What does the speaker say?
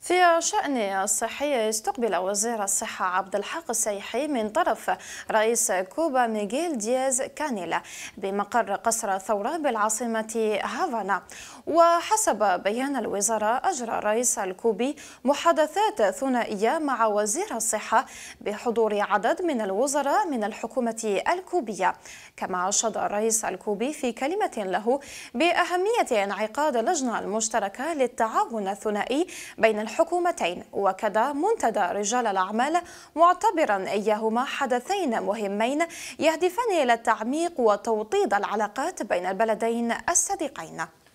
في شأن الصحي استقبل وزير الصحة عبد الحق السيحي من طرف رئيس كوبا ميغيل دياز كانيلا بمقر قصر الثورة بالعاصمة هافانا وحسب بيان الوزارة أجرى الرئيس الكوبي محادثات ثنائية مع وزير الصحة بحضور عدد من الوزراء من الحكومة الكوبية كما أشاد الرئيس الكوبي في كلمة له بأهمية انعقاد اللجنة المشتركة للتعاون الثنائي بين الحكومتين وكذا منتدى رجال الأعمال معتبرا إياهما حدثين مهمين يهدفان إلى تعميق وتوطيد العلاقات بين البلدين الصديقين